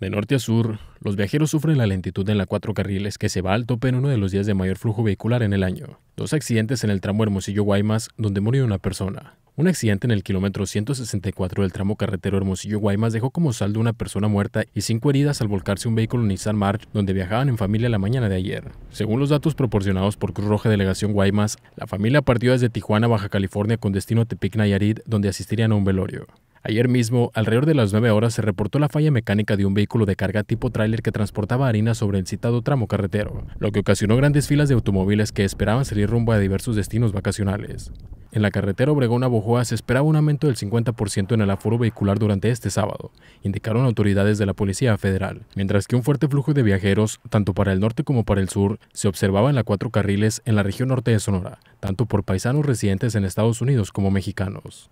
De norte a sur, los viajeros sufren la lentitud en la cuatro carriles que se va al tope en uno de los días de mayor flujo vehicular en el año. Dos accidentes en el tramo Hermosillo-Guaymas, donde murió una persona. Un accidente en el kilómetro 164 del tramo carretero Hermosillo-Guaymas dejó como saldo una persona muerta y cinco heridas al volcarse un vehículo Nissan March donde viajaban en familia la mañana de ayer. Según los datos proporcionados por Cruz Roja Delegación Guaymas, la familia partió desde Tijuana, Baja California con destino a Tepic Nayarit, donde asistirían a un velorio. Ayer mismo, alrededor de las 9 horas, se reportó la falla mecánica de un vehículo de carga tipo tráiler que transportaba harina sobre el citado tramo carretero, lo que ocasionó grandes filas de automóviles que esperaban salir rumbo a diversos destinos vacacionales. En la carretera Obregón a Bojoa se esperaba un aumento del 50% en el aforo vehicular durante este sábado, indicaron autoridades de la Policía Federal, mientras que un fuerte flujo de viajeros, tanto para el norte como para el sur, se observaba en la cuatro carriles en la región norte de Sonora, tanto por paisanos residentes en Estados Unidos como mexicanos.